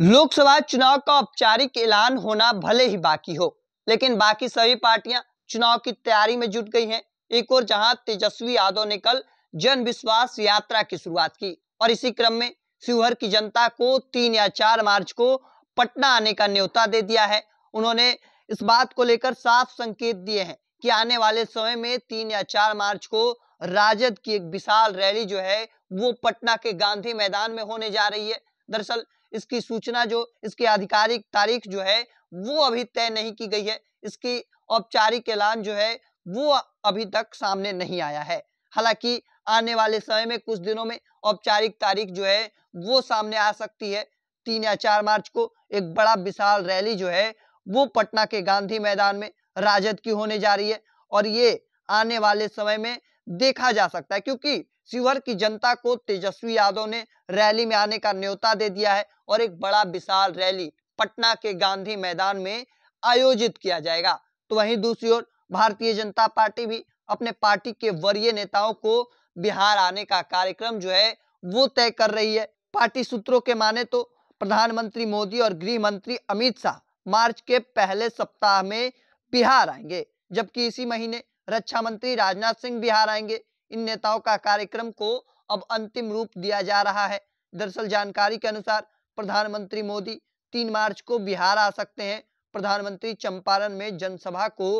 लोकसभा चुनाव का औपचारिक ऐलान होना भले ही बाकी हो लेकिन बाकी सभी पार्टियां चुनाव की तैयारी में जुट गई हैं एक और जहां तेजस्वी यादव ने कल जन विश्वास यात्रा की शुरुआत की और इसी क्रम में शिवहर की जनता को तीन या चार मार्च को पटना आने का न्योता दे दिया है उन्होंने इस बात को लेकर साफ संकेत दिए हैं कि आने वाले समय में तीन या चार मार्च को राजद की एक विशाल रैली जो है वो पटना के गांधी मैदान में होने जा रही है दरअसल इसकी सूचना जो इसकी आधिकारिक तारीख जो है वो अभी तय नहीं की गई है इसकी औपचारिक ऐलान जो है वो अभी तक सामने नहीं आया है हालांकि आने वाले समय में कुछ दिनों में औपचारिक तारीख जो है वो सामने आ सकती है तीन या चार मार्च को एक बड़ा विशाल रैली जो है वो पटना के गांधी मैदान में राजद की होने जा रही है और ये आने वाले समय में देखा जा सकता है क्योंकि शिवर की जनता को तेजस्वी यादव ने रैली में आने का न्योता दे दिया है और एक बड़ा विशाल रैली पटना के गांधी मैदान में आयोजित किया जाएगा तो वहीं दूसरी ओर भारतीय जनता पार्टी भी अपने पार्टी के वरीय नेताओं को बिहार आने का कार्यक्रम जो है वो तय कर रही है पार्टी सूत्रों के माने तो प्रधानमंत्री मोदी और गृह मंत्री अमित शाह मार्च के पहले सप्ताह में बिहार आएंगे जबकि इसी महीने रक्षा मंत्री राजनाथ सिंह बिहार आएंगे इन नेताओं का कार्यक्रम को अब अंतिम रूप दिया जा रहा है दरअसल जानकारी के अनुसार प्रधानमंत्री मोदी तीन मार्च को बिहार आ सकते हैं प्रधानमंत्री चंपारण में जनसभा को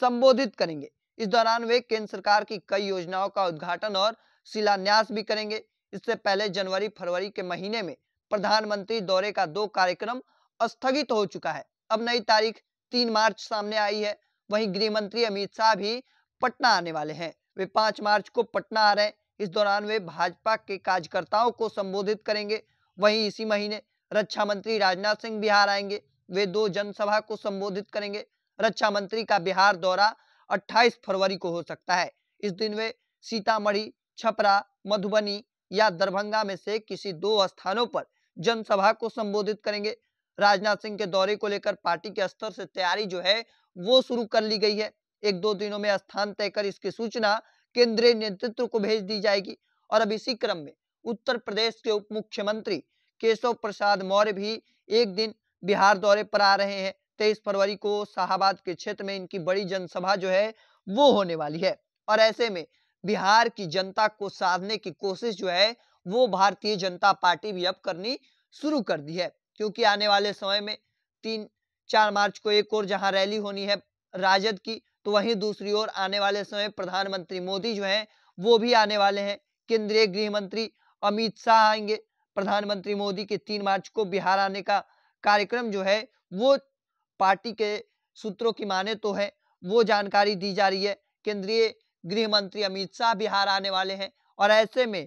संबोधित करेंगे इस दौरान वे केंद्र सरकार की कई योजनाओं का उद्घाटन और शिलान्यास भी करेंगे इससे पहले जनवरी फरवरी के महीने में प्रधानमंत्री दौरे का दो कार्यक्रम स्थगित हो चुका है अब नई तारीख तीन मार्च सामने आई है वहीं गृह मंत्री अमित शाह भी पटना आने वाले हैं वे पांच मार्च को पटना आ रहे हैं इस दौरान वे भाजपा के कार्यकर्ताओं को संबोधित करेंगे वहीं इसी महीने रक्षा मंत्री राजनाथ सिंह बिहार आएंगे वे दो जनसभा को संबोधित करेंगे रक्षा मंत्री का बिहार दौरा 28 फरवरी को हो सकता है इस दिन वे सीतामढ़ी छपरा मधुबनी या दरभंगा में से किसी दो स्थानों पर जनसभा को संबोधित करेंगे राजनाथ सिंह के दौरे को लेकर पार्टी के स्तर से तैयारी जो है वो शुरू कर ली गई है एक दो दिनों में स्थान तय कर इसकी सूचना केंद्रीय नेतृत्व को भेज दी जाएगी और अब इसी क्रम में उत्तर प्रदेश के उप मुख्यमंत्री केशव प्रसाद मौर्य भी एक दिन बिहार दौरे पर आ रहे हैं तेईस फरवरी को शाहबाद के क्षेत्र में इनकी बड़ी जनसभा जो है वो होने वाली है और ऐसे में बिहार की जनता को साधने की कोशिश जो है वो भारतीय जनता पार्टी भी अब करनी शुरू कर दी है क्योंकि आने वाले समय में तीन चार मार्च को एक और जहां रैली होनी है राजद की तो वहीं दूसरी ओर आने वाले समय प्रधानमंत्री मोदी जो हैं वो भी आने वाले हैं केंद्रीय गृह मंत्री अमित शाह आएंगे प्रधानमंत्री मोदी के तीन मार्च को बिहार आने का कार्यक्रम जो है वो पार्टी के सूत्रों की माने तो है वो जानकारी दी जा रही है केंद्रीय गृह मंत्री अमित शाह बिहार आने वाले हैं और ऐसे में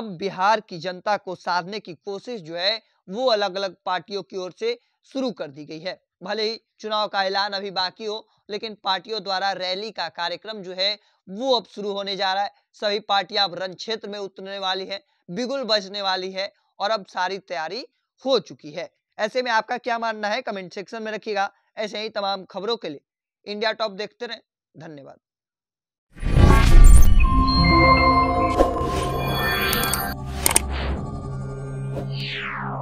अब बिहार की जनता को साधने की कोशिश जो है वो अलग अलग पार्टियों की ओर से शुरू कर दी गई है भले ही चुनाव का ऐलान अभी बाकी हो लेकिन पार्टियों द्वारा रैली का कार्यक्रम जो है वो अब शुरू होने जा रहा है सभी पार्टियां अब रण क्षेत्र में उतरने वाली है बिगुल बजने वाली है और अब सारी तैयारी हो चुकी है ऐसे में आपका क्या मानना है कमेंट सेक्शन में रखिएगा ऐसे ही तमाम खबरों के लिए इंडिया टॉप देखते रहे धन्यवाद Yeah.